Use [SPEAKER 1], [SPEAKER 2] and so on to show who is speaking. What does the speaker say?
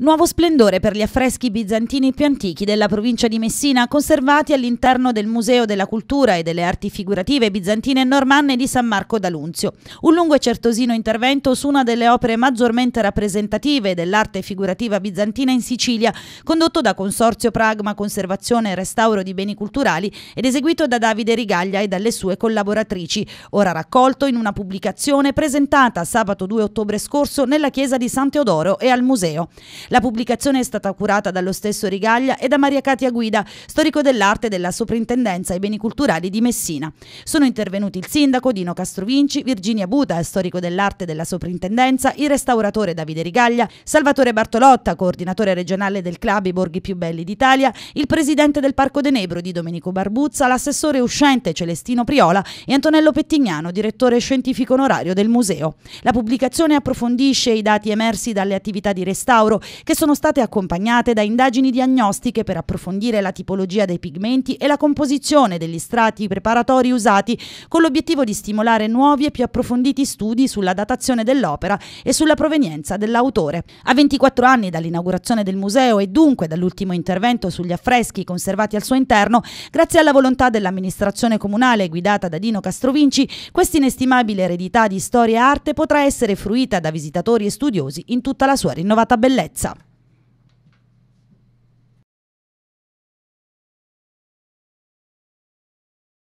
[SPEAKER 1] Nuovo splendore per gli affreschi bizantini più antichi della provincia di Messina, conservati all'interno del Museo della Cultura e delle Arti Figurative Bizantine e Normanne di San Marco d'Alunzio. Un lungo e certosino intervento su una delle opere maggiormente rappresentative dell'arte figurativa bizantina in Sicilia, condotto da Consorzio Pragma Conservazione e Restauro di Beni Culturali ed eseguito da Davide Rigaglia e dalle sue collaboratrici, ora raccolto in una pubblicazione presentata sabato 2 ottobre scorso nella chiesa di San Teodoro e al museo. La pubblicazione è stata curata dallo stesso Rigaglia e da Maria Katia Guida, storico dell'arte della Soprintendenza ai Beni Culturali di Messina. Sono intervenuti il sindaco Dino Castrovinci, Virginia Buda, storico dell'arte della Soprintendenza, il restauratore Davide Rigaglia, Salvatore Bartolotta, coordinatore regionale del club I Borghi più belli d'Italia, il presidente del Parco De Nebro di Domenico Barbuzza, l'assessore uscente Celestino Priola e Antonello Pettignano, direttore scientifico onorario del museo. La pubblicazione approfondisce i dati emersi dalle attività di restauro che sono state accompagnate da indagini diagnostiche per approfondire la tipologia dei pigmenti e la composizione degli strati preparatori usati, con l'obiettivo di stimolare nuovi e più approfonditi studi sulla datazione dell'opera e sulla provenienza dell'autore. A 24 anni dall'inaugurazione del museo e dunque dall'ultimo intervento sugli affreschi conservati al suo interno, grazie alla volontà dell'amministrazione comunale guidata da Dino Castrovinci, questa inestimabile eredità di storia e arte potrà essere fruita da visitatori e studiosi in tutta la sua rinnovata bellezza.